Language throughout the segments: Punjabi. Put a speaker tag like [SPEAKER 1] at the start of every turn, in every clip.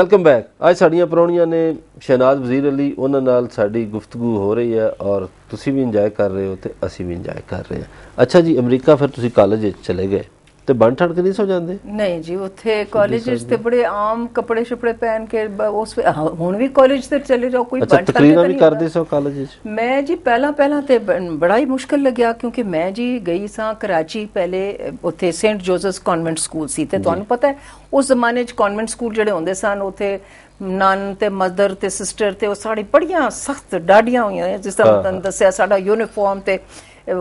[SPEAKER 1] ਵੈਲਕਮ ਬੈਕ ਅੱਜ ਸਾਡੀਆਂ ਪਰੌਣੀਆਂ ਨੇ ਸ਼ਹਿਨਾਜ਼ ਵਜ਼ੀਰ ਅਲੀ ਉਹਨਾਂ ਨਾਲ ਸਾਡੀ ਗੁਫ਼ਤਗੂ ਹੋ ਰਹੀ ਹੈ ਔਰ ਤੁਸੀਂ ਵੀ ਇੰਜੋਏ ਕਰ ਰਹੇ ਹੋ ਤੇ ਅਸੀਂ ਵੀ ਇੰਜੋਏ ਕਰ ਰਹੇ ਹਾਂ ਅੱਛਾ ਜੀ ਅਮਰੀਕਾ ਫਿਰ ਤੁਸੀਂ ਕਾਲਜ ਚਲੇ ਗਏ ਤੇ ਬਣ ਠਣ ਕੇ ਨਹੀਂ ਸੋ ਜਾਂਦੇ
[SPEAKER 2] ਨਹੀਂ ਜੀ ਉੱਥੇ ਕਾਲਜਸ ਤੇ ਬੜੇ ਆਮ ਕੱਪੜੇ ਛਪੜੇ ਪਹਿਨ ਕੇ ਉਸ ਹੁਣ ਵੀ ਕਾਲਜ ਤੇ ਚਲੇ ਜਾਓ ਕੋਈ ਬਣ ਠਣ ਨਹੀਂ ਕਰਦੇ
[SPEAKER 1] ਸੋ ਕਾਲਜ ਵਿੱਚ
[SPEAKER 2] ਮੈਂ ਜੀ ਪਹਿਲਾਂ ਪਹਿਲਾਂ ਤੇ ਬੜਾ ਹੀ ਮੁਸ਼ਕਲ ਲੱਗਿਆ ਕਿਉਂਕਿ ਮੈਂ ਜੀ ਗਈ ਸਾਂ ਕਰਾਚੀ ਪਹਿਲੇ ਉੱਥੇ ਸੇਂਟ ਜੋਸਫ ਕਨਵੈਂਟ ਸਕੂਲ ਸੀ ਤੇ ਤੁਹਾਨੂੰ ਪਤਾ ਹੈ ਉਸ ਜ਼ਮਾਨੇ 'ਚ ਕਨਵੈਂਟ ਸਕੂਲ ਜਿਹੜੇ ਹੁੰਦੇ ਸਨ ਉੱਥੇ ਨਾਨ ਤੇ ਮਦਰ ਤੇ ਸਿਸਟਰ ਤੇ ਉਹ ਸਾਡੀ ਬੜੀਆਂ ਸਖਤ ਡਾਡੀਆਂ ਹੋਈਆਂ ਜਿਸ ਤਰ੍ਹਾਂ ਤੁਹਾਨੂੰ ਦੱਸਿਆ ਸਾਡਾ ਯੂਨੀਫਾਰਮ ਤੇ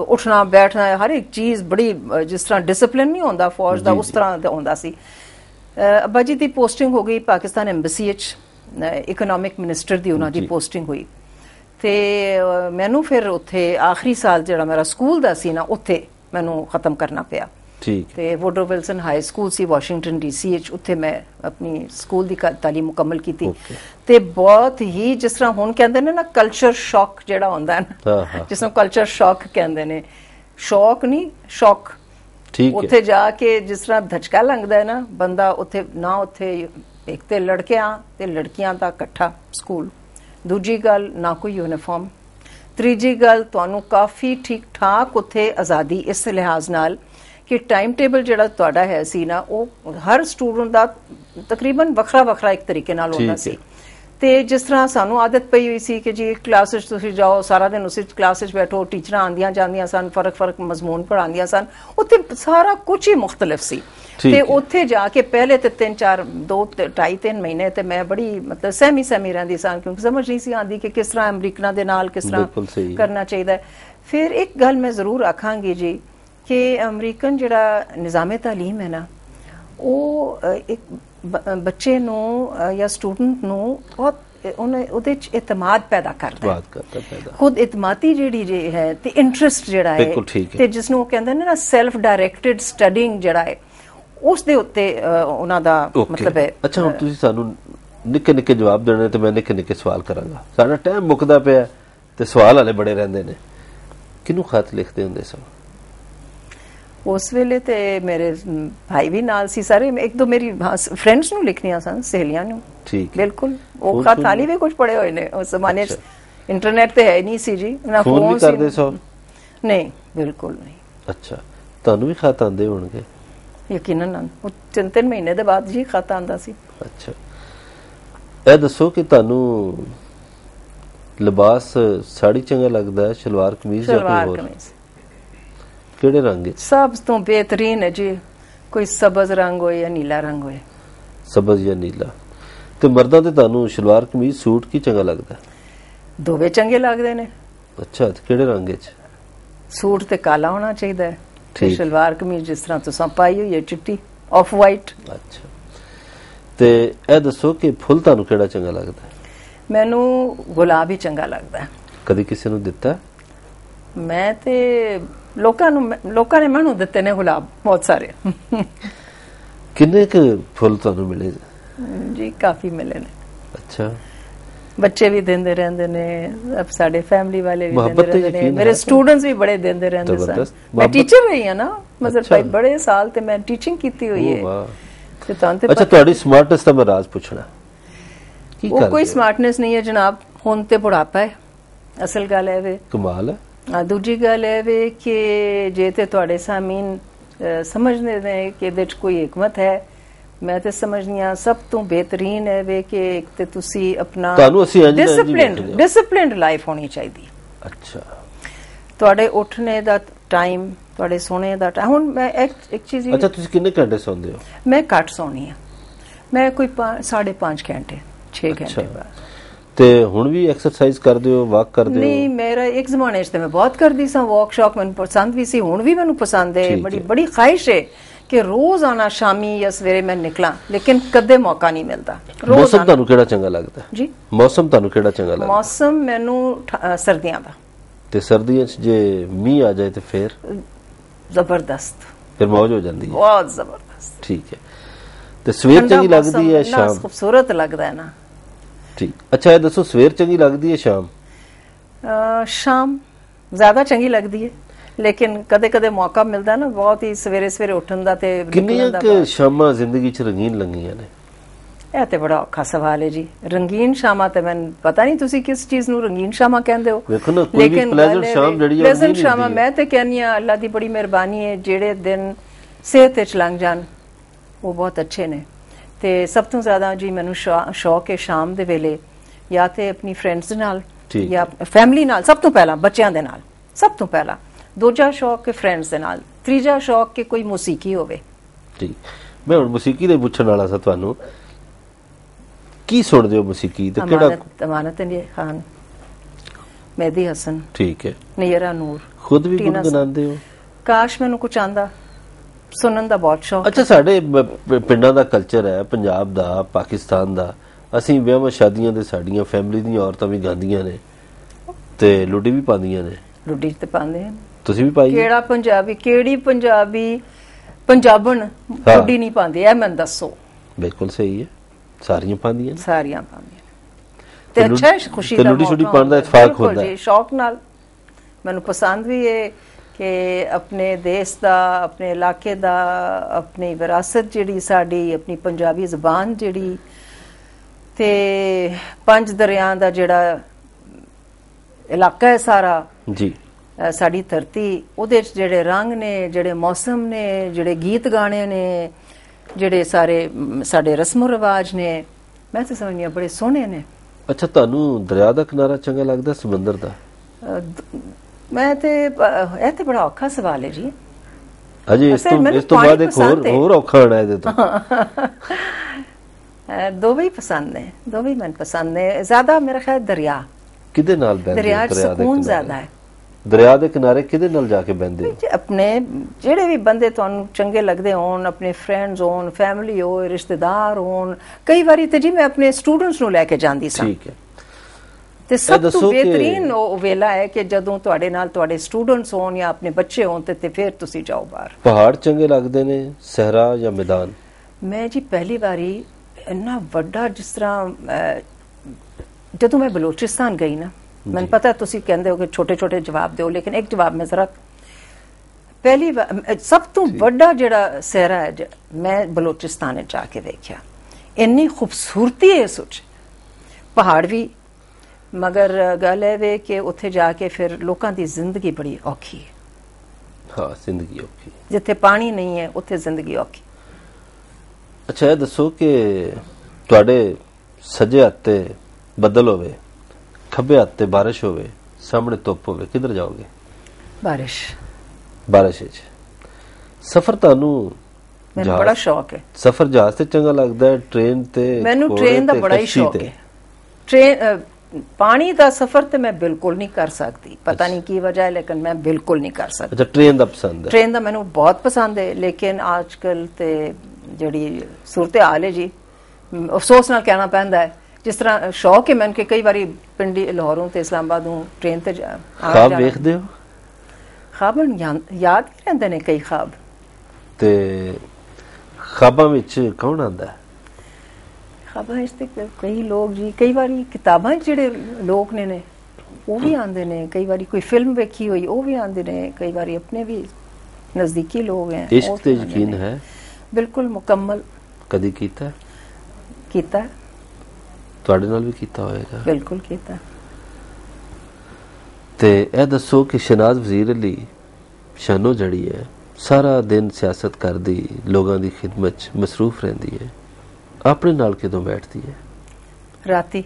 [SPEAKER 2] ਉੱਠਣਾ ਬੈਠਣਾ ਹਰ ਇੱਕ ਚੀਜ਼ ਬੜੀ ਜਿਸ ਤਰ੍ਹਾਂ ਡਿਸਪਲਿਨ ਨਹੀਂ ਹੁੰਦਾ ਫੌਜ ਦਾ ਉਸ ਤਰ੍ਹਾਂ ਦਾ ਹੁੰਦਾ ਸੀ ਅੱਬਾ ਜੀ ਦੀ ਪੋਸਟਿੰਗ ਹੋ ਗਈ ਪਾਕਿਸਤਾਨ ਐਮਬੈਸੀ ਵਿੱਚ ਇਕਨੋਮਿਕ ਮਿਨਿਸਟਰ ਦੀ ਉਹਨਾਂ ਦੀ ਪੋਸਟਿੰਗ ਹੋਈ ਤੇ ਮੈਨੂੰ ਫਿਰ ਉੱਥੇ ਆਖਰੀ ਸਾਲ ਜਿਹੜਾ ਮੇਰਾ ਸਕੂਲ ਦਾ ਸੀ ਨਾ ਉੱਥੇ ਮੈਨੂੰ ਖਤਮ ਕਰਨਾ ਪਿਆ ਠੀਕ ਤੇ ਵੋਡਰ ਵਿਲਸਨ ਹਾਈ ਸਕੂਲ ਸੀ ਵਾਸ਼ਿੰਗਟਨ ਡੀਸੀ ਵਿੱਚ ਉੱਥੇ ਮੈਂ ਆਪਣੀ ਸਕੂਲ ਦੀ تعلیم ਮੁਕੰਮਲ ਕੀਤੀ ਤੇ ਬਹੁਤ ਹੀ ਜਿਸ ਤਰ੍ਹਾਂ ਹੁਣ ਕਹਿੰਦੇ ਨੇ ਨਾ ਕਲਚਰ ਸ਼ੌਕ ਜਿਹੜਾ ਹੁੰਦਾ ਹੈ ਨਾ ਜਿਸ ਨੂੰ ਕਲਚਰ ਸ਼ੌਕ ਕਹਿੰਦੇ ਨੇ ਸ਼ੌਕ ਨਹੀਂ ਸ਼ੌਕ ਠੀਕ ਹੈ ਉੱਥੇ ਜਾ ਕੇ ਜਿਸ ਤਰ੍ਹਾਂ ਧਚਕਾ ਲੰਗਦਾ ਹੈ ਨਾ ਬੰਦਾ ਉੱਥੇ ਨਾ ਉੱਥੇ ਇੱਕ ਤੇ ਲੜਕਿਆਂ ਤੇ ਲੜਕੀਆਂ ਦਾ ਇਕੱਠਾ ਸਕੂਲ ਦੂਜੀ ਗੱਲ ਨਾ ਕੋਈ ਯੂਨੀਫਾਰਮ ਤੀਜੀ ਗੱਲ ਤੁਹਾਨੂੰ ਕਾਫੀ ਠੀਕ ਠਾਕ ਉੱਥੇ ਆਜ਼ਾਦੀ ਇਸ ਲਿਹਾਜ਼ ਨਾਲ ਕਿ ਟਾਈਮ ਟੇਬਲ ਜਿਹੜਾ ਤੁਹਾਡਾ ਹੈ ਸੀ ਨਾ ਉਹ ਹਰ ਸਟੂਡੈਂਟ ਦਾ ਤਕਰੀਬਨ ਵੱਖਰਾ ਵੱਖਰਾ ਇੱਕ ਤਰੀਕੇ ਨਾਲ ਹੁੰਦਾ ਸੀ ਤੇ ਜਿਸ ਤਰ੍ਹਾਂ ਸਾਨੂੰ ਆਦਤ ਪਈ ਹੋਈ ਸੀ ਕਿ ਜੀ ਕਲਾਸ ਵਿੱਚ ਤੁਸੀਂ ਜਾਓ ਸਾਰਾ ਦਿਨ ਉਸੇ ਕਲਾਸ ਵਿੱਚ ਬੈਠੋ ਟੀਚਰਾਂ ਆਂਦੀਆਂ ਜਾਂਦੀਆਂ ਸਨ ਫਰਕ ਫਰਕ ਮਜ਼ਮੂਨ ਪੜਾਉਂਦੀਆਂ ਸਨ ਉੱਥੇ ਸਾਰਾ ਕੁਝ ਹੀ ਮੁxtਲਫ ਸੀ ਤੇ ਉੱਥੇ ਜਾ ਕੇ ਪਹਿਲੇ ਤੇ 3 4 2 2.5 3 ਮਹੀਨੇ ਤੇ ਮੈਂ ਬੜੀ ਮਤਲਬ ਸਹਿਮੀ ਸਹਿਮੀ ਰਹਿੰਦੀ ਸਾਂ ਕਿਉਂਕਿ ਸਮਝ ਨਹੀਂ ਸੀ ਆਂਦੀ ਕਿ ਕਿਸ ਤਰ੍ਹਾਂ ਅਮਰੀਕਨਾਂ ਦੇ ਨਾਲ ਕਿਸ ਤਰ੍ਹਾਂ ਕਰਨਾ ਚਾਹੀਦਾ ਫਿਰ ਇੱਕ ਗੱਲ ਮੈਂ ਜ਼ਰੂਰ ਆਖਾਂਗੀ ਜੀ ਕਿ ਅਮਰੀਕਨ ਜਿਹੜਾ ਨਿਜ਼ਾਮੇ تعلیم ਹੈ ਨਾ ਉਹ ਇੱਕ ਬੱਚੇ ਨੂੰ ਜਾਂ ਸਟੂਡੈਂਟ ਨੂੰ ਬਹੁਤ ਉਹਨੇ ਉਹਦੇ ਚ ਇਤਮਾਦ ਪੈਦਾ ਕਰਦਾ ਬਾਤ
[SPEAKER 1] ਕਰਦਾ ਪੈਦਾ
[SPEAKER 2] ਖੁਦ ਇਤਮਾਦੀ ਜਿਹੜੀ ਜੇ ਹੈ ਤੇ ਇੰਟਰਸਟ ਜਿਹੜਾ ਹੈ ਤੇ ਜਿਸ ਨੂੰ ਉਹ ਕਹਿੰਦੇ ਨੇ ਨਾ ਸੈਲਫ ਡਾਇਰੈਕਟਿਡ ਸਟੱਡੀਿੰਗ ਜਿਹੜਾ ਹੈ ਉਸ ਦੇ ਉੱਤੇ ਉਹਨਾਂ ਦਾ ਮਤਲਬ ਹੈ ਅੱਛਾ ਹੁਣ ਤੁਸੀਂ
[SPEAKER 1] ਸਾਨੂੰ ਨਿੱਕੇ ਨਿੱਕੇ ਜਵਾਬ ਦੇਣੇ ਤੇ ਮੈਂ ਨਿੱਕੇ ਨਿੱਕੇ ਸਵਾਲ ਕਰਾਂਗਾ ਸਾਡਾ ਟਾਈਮ ਮੁੱਕਦਾ ਪਿਆ ਤੇ ਸਵਾਲ ਹਲੇ ਬੜੇ ਰਹਿੰਦੇ ਨੇ ਕਿਨੂੰ ਖਤ ਲਿਖਦੇ ਹੁੰਦੇ ਸਭ
[SPEAKER 2] ਉਸ ਵੇਲੇ ਤੇ ਮੇਰੇ ਭਾਈ ਵੀ ਨਾਲ ਸੀ ਸਾਰੇ ਇੱਕ ਦੋ ਮੇਰੀ ਫਰੈਂਡਸ ਨੂੰ ਲਿਖਣੀਆਂ ਸਨ ਸਹੇਲੀਆਂ ਨੂੰ ਠੀਕ ਬਿਲਕੁਲ ਉਹ ਖਾਤਾਲੀ ਵੀ ਕੁਝ ਪੜੇ ਹੋਏ ਨੇ ਉਸ ਜ਼ਮਾਨੇ ਇੰਟਰਨੈਟ ਤੇ ਹੈ ਨਹੀਂ ਸੀ ਜੀ ਨਾ ਫੋਨ ਵੀ ਕਰਦੇ ਸੋ ਨਹੀਂ ਬਿਲਕੁਲ
[SPEAKER 1] ਨਹੀਂ ਅੱਛਾ ਤੁਹਾਨੂੰ ਵੀ ਖਾਤ ਆਂਦੇ ਹੋਣਗੇ
[SPEAKER 2] ਯਕੀਨਨ ਉਹ ਚੰਤਨ ਮਹੀਨੇ ਦੇ ਬਾਅਦ ਜੀ ਖਾਤਾ ਆਂਦਾ ਸੀ
[SPEAKER 1] ਅੱਛਾ ਇਹ ਦੱਸੋ ਕਿ ਤੁਹਾਨੂੰ ਲਿਬਾਸ ਸਾੜੀ ਚੰਗਾ ਲੱਗਦਾ ਹੈ ਸ਼ਲਵਾਰ ਕਮੀਜ਼ ਜਾਂ ਕੋਈ ਹੋਰ ਸ਼ਲਵਾਰ ਕਮੀਜ਼ ਕਿਹੜੇ ਰੰਗ ਹੈ
[SPEAKER 2] ਸਭ ਤੋਂ ਬਿਹਤਰੀਨ ਹੈ ਜੀ ਕੋਈ ਸਬਜ਼ ਰੰਗ ਹੋਏ ਜਾਂ ਨੀਲਾ ਰੰਗ ਹੋਏ
[SPEAKER 1] ਸਬਜ਼ ਜਾਂ ਨੀਲਾ ਤੇ ਮਰਦਾਂ ਤੇ ਤੁਹਾਨੂੰ ਸ਼ਲਵਾਰ ਕਮੀਜ਼ ਸੂਟ ਕੀ ਚੰਗਾ ਲੱਗਦਾ
[SPEAKER 2] ਦੋਵੇਂ ਚੰਗੇ ਲੱਗਦੇ ਨੇ
[SPEAKER 1] ਅੱਛਾ ਤੇ ਕਿਹੜੇ ਰੰਗ ਵਿੱਚ
[SPEAKER 2] ਸੂਟ ਤੇ ਕਾਲਾ ਹੋਣਾ ਚਾਹੀਦਾ ਹੈ ਤੇ ਸ਼ਲਵਾਰ ਕਮੀਜ਼ ਜਿਸ ਤਰ੍ਹਾਂ ਤੁਸੀਂ ਪਾਈ ਹੋਈ ਹੈ ਚਿੱਟੀ ਆਫ ਵਾਈਟ
[SPEAKER 1] ਅੱਛਾ ਤੇ ਇਹ ਦੱਸੋ ਕਿ ਫੁੱਲ ਤੁਹਾਨੂੰ ਕਿਹੜਾ ਚੰਗਾ ਲੱਗਦਾ
[SPEAKER 2] ਮੈਨੂੰ ਗੁਲਾਬ ਹੀ ਚੰਗਾ ਲੱਗਦਾ
[SPEAKER 1] ਕਦੀ ਕਿਸੇ ਨੂੰ ਦਿੱਤਾ
[SPEAKER 2] ਮੈਂ ਤੇ ਲੋਕਾਂ ਨੂੰ ਲੋਕਾਂ ਨੇ ਮੈਨੂੰ ਦਿੱਤੇ ਨੇ ਗੁਲਾਬ ਬਹੁਤ ਸਾਰੇ
[SPEAKER 1] ਕਿੰਨੇ ਕੁ ਫੁੱਲ ਤੁਹਾਨੂੰ ਮਿਲੇ
[SPEAKER 2] ਜੀ ਕਾਫੀ ਮਿਲੇ ਨੇ ਅੱਛਾ ਬੱਚੇ ਵੀ ਦਿੰਦੇ ਰਹਿੰਦੇ ਨੇ ਅਬ ਸਾਡੇ ਫੈਮਿਲੀ ਵਾਲੇ ਵੀ ਦਿੰਦੇ ਰਹਿੰਦੇ ਨੇ ਮੇਰੇ ਸਟੂਡੈਂਟਸ ਵੀ ਬੜੇ ਦਿੰਦੇ ਰਹਿੰਦੇ ਸਨ ਮੈਂ ਟੀਚਰ ਰਹੀ ਹਾਂ ਨਾ ਮਜ਼ਰ ਭਾਈ ਬੜੇ ਸਾਲ ਤੇ ਮੈਂ ਟੀਚਿੰਗ ਕੀਤੀ ਹੋਈ ਹੈ ਤੇ ਤਾਂ ਤੇ ਅੱਛਾ ਤੁਹਾਡੀ
[SPEAKER 1] ਸਮਾਰਟਨੈਸ ਦਾ ਮੈਂ ਰਾਜ਼ ਪੁੱਛਣਾ
[SPEAKER 2] ਕੀ ਕਰ ਉਹ ਕੋਈ ਸਮਾਰਟਨੈਸ ਨਹੀਂ ਹੈ ਜਨਾਬ ਹੁਣ ਤੇ ਬੁਢਾਪਾ ਹੈ ਅਸਲ ਗੱਲ ਹੈ ਵੇ ਕਮਾਲ ਹੈ ਦੂਜੀ ਗੱਲ ਇਹ ਵੇ ਕਿ ਜੇ ਤੇ ਤੁਹਾਡੇ ਸਾਮੀਨ ਸਮਝਦੇ ਨੇ ਕਿ ਇਹਦੇ ਵਿੱਚ ਕੋਈ ਹਕਮਤ ਹੈ ਮੈਂ ਤੇ ਸਮਝਨੀਆ ਆ ਸਭ ਤੋਂ ਬਿਹਤਰੀਨ ਹੈ ਵੇ ਕਿ ਇੱਕ ਤੇ ਤੁਸੀਂ ਆਪਣਾ ਤੁਹਾਨੂੰ ਅਸੀਂ ਡਿਸਪਲਿਨਡ ਡਿਸਪਲਿਨਡ ਲਾਈਫ ਹੋਣੀ ਚਾਹੀਦੀ ਅੱਛਾ ਤੁਹਾਡੇ ਉੱਠਨੇ ਦਾ ਟਾਈਮ ਤੁਹਾਡੇ ਸੋਣੇ ਦਾ ਟਾਈਮ ਹੁਣ ਮੈਂ ਇੱਕ ਇੱਕ ਚੀਜ਼ ਅੱਛਾ ਤੁਸੀਂ
[SPEAKER 1] ਕਿੰਨੇ ਘੰਟੇ ਸੌਂਦੇ ਹੋ
[SPEAKER 2] ਮੈਂ ਘੱਟ ਸੌਣੀ ਆ ਮੈਂ ਕੋਈ 5.5 ਘੰਟੇ
[SPEAKER 1] 6 ਘੰਟੇ ਬਸ ਤੇ ਹੁਣ ਵੀ ਐਕਸਰਸਾਈਜ਼ ਕਰਦੇ ਹੋ ਵਾਕ ਕਰਦੇ ਹੋ ਨਹੀਂ
[SPEAKER 2] ਮੇਰਾ ਇੱਕ ਜ਼ਮਾਨੇ 'ਚ ਤੇ ਮੈਂ ਬਹੁਤ ਕਰਦੀ ਸਾਂ ਵਾਕ ਸ਼ਾਕ ਮੈਨੂੰ ਪਸੰਦ ਵੀ ਸੀ ਹੁਣ ਵੀ ਮੈਨੂੰ ਪਸੰਦ ਹੈ ਬੜੀ ਬੜੀ ਖਾਹਿਸ਼ ਹੈ ਕਿ ਰੋਜ਼ ਆਣਾ ਸ਼ਾਮੀ ਜਾਂ ਸਵੇਰੇ ਮੈਂ ਨਿਕਲਾਂ ਲੇਕਿਨ ਕਦੇ ਮੌਕਾ ਨਹੀਂ ਮਿਲਦਾ ਮੌਸਮ
[SPEAKER 1] ਤੁਹਾਨੂੰ ਕਿਹੜਾ ਚੰਗਾ ਲੱਗਦਾ ਜੀ ਮੌਸਮ ਤੁਹਾਨੂੰ ਕਿਹੜਾ ਚੰਗਾ ਲੱਗਦਾ
[SPEAKER 2] ਮੌਸਮ ਮੈਨੂੰ ਸਰਦੀਆਂ ਦਾ
[SPEAKER 1] ਤੇ ਸਰਦੀਆਂ 'ਚ ਜੇ ਮੀਂਹ ਆ ਜਾਏ ਤੇ ਫੇਰ
[SPEAKER 2] ਜ਼ਬਰਦਸਤ
[SPEAKER 1] ਫਿਰ ਮੌਜ ਹੋ ਜਾਂਦੀ ਹੈ
[SPEAKER 2] ਬਹੁਤ ਜ਼ਬਰਦਸਤ
[SPEAKER 1] ਠੀਕ ਹੈ ਤੇ ਸਵੇਰ ਚੰਗੀ ਲੱਗਦੀ ਹੈ ਸ਼ਾਮ
[SPEAKER 2] ਖੂਬਸੂਰਤ ਲੱਗਦਾ ਹੈ ਨਾ
[SPEAKER 1] ਠੀਕ ਅੱਛਾ ਇਹ ਦੱਸੋ ਸਵੇਰ ਚੰਗੀ ਲੱਗਦੀ ਹੈ ਸ਼ਾਮ
[SPEAKER 2] ਸ਼ਾਮ ਜ਼ਿਆਦਾ ਚੰਗੀ ਲੱਗਦੀ ਹੈ ਲੇਕਿਨ ਕਦੇ-ਕਦੇ ਮੌਕਾ ਮਿਲਦਾ ਨਾ ਬਹੁਤ ਹੀ ਸਵੇਰੇ-ਸਵੇਰੇ ਉੱਠਣ ਦਾ ਤੇ ਕਿੰਨੀਆਂ ਕਿ
[SPEAKER 1] ਸ਼ਾਮਾਂ ਜ਼ਿੰਦਗੀ 'ਚ ਰੰਗੀਨ ਲੰਗੀਆਂ ਨੇ
[SPEAKER 2] ਇਹ ਤੇ ਬੜਾ ਔਖਾ ਸਵਾਲ ਹੈ ਜੀ ਰੰਗੀਨ ਸ਼ਾਮਾਂ ਤੇ ਮੈਂ ਪਤਾ ਨਹੀਂ ਤੁਸੀਂ ਕਿਸ ਚੀਜ਼ ਨੂੰ ਰੰਗੀਨ ਸ਼ਾਮਾਂ ਕਹਿੰਦੇ ਹੋ
[SPEAKER 1] ਵੇਖੋ ਨਾ ਕੋਈ ਵੀ ਪਲੇਜ਼ਰ ਸ਼ਾਮ ਜਿਹੜੀ ਹੈ ਪਲੇਜ਼ਰ ਸ਼ਾਮਾਂ ਮੈਂ
[SPEAKER 2] ਤੇ ਕਹਿੰਨੀ ਆ ਅੱਲਾ ਦੀ ਬੜੀ ਮਿਹਰਬਾਨੀ ਹੈ ਜਿਹੜੇ ਦਿਨ ਸਿਹਤ 'ਚ ਲੰਘ ਜਾਣ ਉਹ ਬਹੁਤ ਅੱਛੇ ਨੇ ਤੇ ਸਭ ਤੋਂ ਜ਼ਿਆਦਾ ਜੀ ਮੈਨੂੰ ਸ਼ੌਕ ਹੈ ਸ਼ਾਮ ਦੇ ਵੇਲੇ ਜਾਂ ਤੇ ਆਪਣੀ ਫਰੈਂਡਸ ਨਾਲ ਜਾਂ ਫੈਮਿਲੀ ਨਾਲ ਸਭ ਤੋਂ ਪਹਿਲਾਂ ਬੱਚਿਆਂ ਦੇ ਨਾਲ ਸਭ ਤੋਂ ਪਹਿਲਾਂ ਦੂਜਾ ਸ਼ੌਕ ਹੈ ਫਰੈਂਡਸ ਦੇ ਨਾਲ ਤੀਜਾ ਸ਼ੌਕ ਕਿ ਕੋਈ ਮੂਸੀਕੀ ਹੋਵੇ
[SPEAKER 1] ਜੀ ਮੈਂ ਹੁਣ ਮੂਸੀਕੀ ਦੇ ਪੁੱਛਣ ਵਾਲਾ ਸਾਂ ਤੁਹਾਨੂੰ ਕੀ ਸੁਣਦੇ ਹੋ ਮੂਸੀਕੀ ਤੇ ਕਿਹੜਾ
[SPEAKER 2] ਅਮਾਨਤ ਅਲੀ ਖਾਨ ਮਹਿਦੀ ਹਸਨ ਠੀਕ ਹੈ ਨੀਰਾ ਨੂਰ
[SPEAKER 1] ਖੁਦ ਵੀ ਗੁੰਗਨਾਉਂਦੇ ਹੋ
[SPEAKER 2] ਕਾਸ਼ ਮੈਨੂੰ ਕੁਝ ਆਂਦਾ ਸੁਣਨ ਦਾ ਬਹੁਤ
[SPEAKER 1] ਸ਼ੌਕ ਅੱਛਾ ਸਾਡੇ ਪਿੰਡਾਂ ਦਾ ਕਲਚਰ ਹੈ ਪੰਜਾਬ ਦਾ ਪਾਕਿਸਤਾਨ ਦਾ ਅਸੀਂ ਵਿਆਹਾਂ ਸ਼ਾਦੀਆਂ ਦੇ ਸਾਡੀਆਂ ਫੈਮਿਲੀ ਦੀਆਂ ਔਰਤਾਂ ਵੀ ਗਾਉਂਦੀਆਂ ਨੇ ਤੇ ਲੁੱਡੀ ਵੀ ਪਾਉਂਦੀਆਂ ਨੇ
[SPEAKER 2] ਲੁੱਡੀ ਤੇ ਪਾਉਂਦੇ ਹਨ
[SPEAKER 1] ਤੁਸੀਂ ਵੀ ਪਾਈ ਕਿਹੜਾ
[SPEAKER 2] ਪੰਜਾਬੀ ਕਿਹੜੀ ਪੰਜਾਬੀ ਪੰਜਾਬਣ ਲੁੱਡੀ ਨਹੀਂ ਪਾਉਂਦੇ ਐ ਮੈਨੂੰ ਦੱਸੋ
[SPEAKER 1] ਬਿਲਕੁਲ ਸਹੀ ਹੈ ਸਾਰੀਆਂ ਪਾਉਂਦੀਆਂ ਨੇ
[SPEAKER 2] ਸਾਰੀਆਂ ਪਾਉਂਦੀਆਂ
[SPEAKER 1] ਤੇ ਅੱਛਾ ਖੁਸ਼ੀ ਦਾ ਲੁੱਡੀ ਛੁੱਡੀ ਪਾਉਣ ਦਾ ਇਤਫਾਕ ਹੁੰਦਾ ਹੈ ਜੀ
[SPEAKER 2] ਸ਼ੌਕ ਨਾਲ ਮੈਨੂੰ ਪਸੰਦ ਵੀ ਹੈ ਕਿ ਆਪਣੇ ਦੇਸ਼ ਦਾ ਆਪਣੇ ਇਲਾਕੇ ਦਾ ਆਪਣੀ ਵਿਰਾਸਤ ਜਿਹੜੀ ਸਾਡੀ ਆਪਣੀ ਪੰਜਾਬੀ ਜ਼ੁਬਾਨ ਜਿਹੜੀ ਤੇ ਪੰਜ ਦਰਿਆਵਾਂ ਦਾ ਜਿਹੜਾ ਇਲਾਕਾ ਹੈ ਸਾਰਾ ਜੀ ਸਾਡੀ ਧਰਤੀ ਉਹਦੇ ਵਿੱਚ ਜਿਹੜੇ ਰੰਗ ਨੇ ਜਿਹੜੇ ਮੌਸਮ ਨੇ ਜਿਹੜੇ ਗੀਤ ਗਾਣੇ ਨੇ ਜਿਹੜੇ ਸਾਰੇ ਸਾਡੇ ਰਸਮੋ ਰਿਵਾਜ ਨੇ ਮੈਂ ਤਾਂ ਸਮਝਨੀ ਬੜੇ ਸੋਹਣੇ ਨੇ
[SPEAKER 1] ਅੱਛਾ ਤੁਹਾਨੂੰ ਦਰਿਆ ਦਾ ਕਿਨਾਰਾ ਚੰਗਾ ਲੱਗਦਾ ਸਮੁੰਦਰ ਦਾ
[SPEAKER 2] ਮੈਂ ਤੇ ਇਹ ਤੇ ਬੜਾ ਔਖਾ ਸਵਾਲ ਹੈ ਜੀ
[SPEAKER 1] ਅਜੀ ਇਸ ਤੋਂ ਇਸ ਤੋਂ ਬਾਅਦ ਇੱਕ ਹੋਰ ਹੋਰ ਔਖਾ ਹੋਣਾ ਇਹਦੇ
[SPEAKER 2] ਤੋਂ ਦੋਵੇਂ ਹੀ ਪਸੰਦ ਨੇ ਦੋਵੇਂ ਮੈਨੂੰ ਪਸੰਦ ਨੇ ਜ਼ਿਆਦਾ ਮੇਰਾ ਖਿਆਲ ਦਰਿਆ
[SPEAKER 1] ਕਿਦੇ ਨਾਲ ਬੈਂਦੇ ਦਰਿਆ ਦੇ ਸਕੂਨ ਜ਼ਿਆਦਾ ਹੈ ਦਰਿਆ ਦੇ ਕਿਨਾਰੇ ਕਿਦੇ ਨਾਲ ਜਾ ਕੇ ਬੈਂਦੇ
[SPEAKER 2] ਆਪਣੇ ਜਿਹੜੇ ਵੀ ਬੰਦੇ ਤੁਹਾਨੂੰ ਚੰਗੇ ਲੱਗਦੇ ਹੋਣ ਆਪਣੇ ਫਰੈਂਡਸ ਹੋਣ ਫੈਮਿਲੀ ਹੋ ਰਿਸ਼ਤੇਦਾਰ ਹੋਣ ਕਈ ਵਾਰੀ ਤੇ ਜੀ ਮੈਂ ਆਪਣੇ ਸਟੂਡੈਂਟਸ ਨੂੰ ਲੈ ਕੇ ਜਾਂਦੀ ਸਾਂ ਠੀਕ
[SPEAKER 1] ਹੈ ਤੇ ਸਭ ਤੋਂ ਬਿਹਤਰੀਨ
[SPEAKER 2] ਉਹ ਵੇਲਾ ਹੈ ਕਿ ਜਦੋਂ ਤੁਹਾਡੇ ਨਾਲ ਤੁਹਾਡੇ ਸਟੂਡੈਂਟਸ ਹੋਣ ਜਾਂ ਆਪਣੇ ਬੱਚੇ ਹੋਣ ਤੇ ਫਿਰ ਤੁਸੀਂ ਜਾਓ ਬਾਹਰ
[SPEAKER 1] ਪਹਾੜ ਚੰਗੇ ਲੱਗਦੇ ਨੇ ਸਹਰਾ ਜਾਂ ਮੈਦਾਨ
[SPEAKER 2] ਮੈਂ ਜੀ ਪਹਿਲੀ ਵਾਰੀ ਇੰਨਾ ਵੱਡਾ ਜਿਸ ਤਰ੍ਹਾਂ ਜਦੋਂ ਮੈਂ ਬਲੋਚਿਸਤਾਨ ਗਈ ਨਾ ਮੈਨੂੰ ਪਤਾ ਤੁਸੀਂ ਕਹਿੰਦੇ ਹੋ ਕਿ ਛੋਟੇ ਛੋਟੇ ਜਵਾਬ ਦਿਓ ਲੇਕਿਨ ਇੱਕ ਜਵਾਬ ਮੈਂ ਜ਼ਰਾ ਪਹਿਲੀ ਸਭ ਤੋਂ ਵੱਡਾ ਜਿਹੜਾ ਸਹਰਾ ਹੈ ਮੈਂ ਬਲੋਚਿਸਤਾਨ ਜਾ ਕੇ ਵੇਖਿਆ ਇੰਨੀ ਖੂਬਸੂਰਤੀ ਹੈ ਇਸ ਪਹਾੜ ਵੀ ਮਗਰ ਗੱਲ ਇਹ ਵੇ ਕਿ ਉੱਥੇ ਜਾ ਕੇ ਫਿਰ ਲੋਕਾਂ ਦੀ ਜ਼ਿੰਦਗੀ ਬੜੀ ਔਖੀ ਹੈ
[SPEAKER 1] ਹਾਂ ਜ਼ਿੰਦਗੀ ਔਖੀ
[SPEAKER 2] ਜਿੱਥੇ ਪਾਣੀ ਨਹੀਂ ਹੈ ਉੱਥੇ ਜ਼ਿੰਦਗੀ
[SPEAKER 1] ਔਖੀ ਅੱਛਾ ਦੱਸੋ ਕਿ ਤੁਹਾਡੇ ਸੱਜੇ ਹੱਥ ਤੇ ਬੱਦਲ ਹੋਵੇ ਖੱਬੇ ਹੱਥ ਤੇ بارش ਹੋਵੇ ਸਾਹਮਣੇ ਧੁੱਪ ਹੋਵੇ ਕਿੱਧਰ ਜਾਓਗੇ بارش بارش ਹੈ ਸਫ਼ਰ ਤੁਹਾਨੂੰ ਮੈਨੂੰ ਬੜਾ ਸ਼ੌਕ ਹੈ ਸਫ਼ਰ ਜਹਾਜ਼ ਤੇ ਚੰਗਾ ਲੱਗਦਾ ਹੈ ਟ੍ਰੇਨ ਤੇ ਮੈਨੂੰ ਟ੍ਰੇਨ ਦਾ ਬੜਾ ਹੀ ਸ਼ੌਕ ਹੈ
[SPEAKER 2] ਟ੍ਰੇਨ ਪਾਣੀ ਦਾ ਸਫ਼ਰ ਤੇ ਮੈਂ ਬਿਲਕੁਲ ਨਹੀਂ ਕਰ ਸਕਦੀ ਪਤਾ ਨਹੀਂ ਕੀ ਵਜ੍ਹਾ ਹੈ ਲੇਕਿਨ ਮੈਂ ਬਿਲਕੁਲ ਨਹੀਂ ਕਰ ਸਕਦੀ
[SPEAKER 1] ਅੱਛਾ ਟ੍ਰੇਨ ਦਾ ਪਸੰਦ ਹੈ ਟ੍ਰੇਨ
[SPEAKER 2] ਦਾ ਮੈਨੂੰ ਬਹੁਤ ਪਸੰਦ ਹੈ ਲੇਕਿਨ ਅੱਜਕੱਲ ਤੇ ਜਿਹੜੀ ਸੂਰਤ ਹਾਲ ਹੈ ਜੀ ਅਫਸੋਸ ਨਾਲ ਕਹਿਣਾ ਪੈਂਦਾ ਹੈ ਜਿਸ ਤਰ੍ਹਾਂ ਸ਼ੌਕ ਹੈ ਮੈਨੂੰ ਕਿ ਕਈ ਵਾਰੀ ਪਿੰਡੀ ਲਾਹੌਰੋਂ ਤੇ ਇਸਲਾਮਾਬਾਦੋਂ ਨੂੰ ਟ੍ਰੇਨ ਤੇ ਆ ਖਾਬ ਵੇਖਦੇ ਹੋ ਖਾਬ ਯਾਦ ਹੀ ਰਹਿੰਦੇ ਨੇ ਕਈ ਖਾਬ
[SPEAKER 1] ਤੇ ਖਾਬਾਂ ਵਿੱਚ ਕੌਣ ਆਂਦਾ ਹੈ
[SPEAKER 2] ਇਸ ਤੇ ਕਈ ਲੋਕ ਜੀ ਕਈ ਵਾਰੀ ਕਿਤਾਬਾਂ ਜਿਹੜੇ ਲੋਕ ਨੇ ਨੇ ਉਹ ਵੀ ਆਂਦੇ ਨੇ ਕਈ ਵਾਰੀ ਕੋਈ ਫਿਲਮ ਵੇਖੀ ਹੋਈ ਉਹ ਵੀ ਆਂਦੇ ਨੇ ਕਈ ਵਾਰੀ ਆਪਣੇ ਵੀ ਨਜ਼ਦੀਕੀ ਲੋਕ ਹੈ ਇਸ ਤੇ ਯਕੀਨ ਹੈ ਬਿਲਕੁਲ ਮੁਕੰਮਲ
[SPEAKER 1] ਕਦੀ ਕੀਤਾ ਕੀਤਾ ਤੁਹਾਡੇ ਨਾਲ ਵੀ ਕੀਤਾ ਹੋਏਗਾ
[SPEAKER 2] ਬਿਲਕੁਲ ਕੀਤਾ
[SPEAKER 1] ਤੇ ਇਹ ਦੱਸੋ ਕਿ ਸ਼ਨਾਜ਼ ਵਜ਼ੀਰ ਅਲੀ ਸ਼ਾਨੋ ਜੜੀ ਹੈ ਸਾਰਾ ਦਿਨ ਸਿਆਸਤ ਕਰਦੀ ਲੋਕਾਂ ਦੀ ਖਿਦਮਤ ਚ ਮਸਰੂਫ ਰਹਿੰਦੀ ਹੈ ਆਪਣੇ ਨਾਲ ਕਿਦੋਂ ਬੈਠਦੀ ਹੈ
[SPEAKER 2] ਰਾਤੀ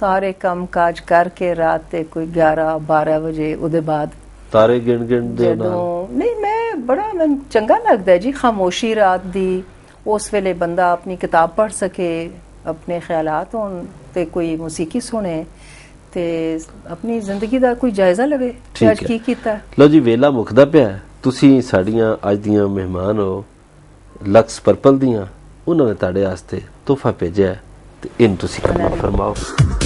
[SPEAKER 2] ਸਾਰੇ ਕੰਮ ਕਾਜ ਕਰਕੇ ਰਾਤ ਤੇ ਕੋਈ 11 12 ਵਜੇ
[SPEAKER 1] ਉਹਦੇ ਬਾਅਦ ਤਾਰੇ ਗਿਣ ਗਿਣ ਦੇ ਨਾਲ
[SPEAKER 2] ਨਹੀਂ ਮੈਂ ਬੜਾ ਮੈਨ ਚੰਗਾ ਲੱਗਦਾ ਜੀ ਖਾਮੋਸ਼ੀ ਰਾਤ ਦੀ ਉਸ ਵੇਲੇ ਬੰਦਾ ਆਪਣੀ ਕਿਤਾਬ ਪੜ੍ਹ ਸਕੇ ਆਪਣੇ ਖਿਆਲਾਂ ਤੋਂ ਤੇ ਕੋਈ ਮੂਸੀਕੀ ਸੁਣੇ ਤੇ ਆਪਣੀ ਜ਼ਿੰਦਗੀ ਦਾ ਕੋਈ ਜਾਇਜ਼ਾ ਲਵੇ
[SPEAKER 1] ਅੱਜ ਕੀ ਕੀਤਾ ਲੋ ਜੀ ਵੇਲਾ ਮੁਖਦਾ ਪਿਆ ਤੁਸੀਂ ਸਾਡੀਆਂ ਅੱਜ ਦੀਆਂ ਮਹਿਮਾਨ ਹੋ ਲਕਸ ਪਰਪਲ ਦੀਆਂ ਉਹਨਾਂ ਨੇ ਤੁਹਾਡੇ ਵਾਸਤੇ ਤੋਹਫਾ ਭੇਜਿਆ ਤੇ ਇਹਨੂੰ ਤੁਸੀਂ ਕਬੂਲ ਫਰਮਾਓ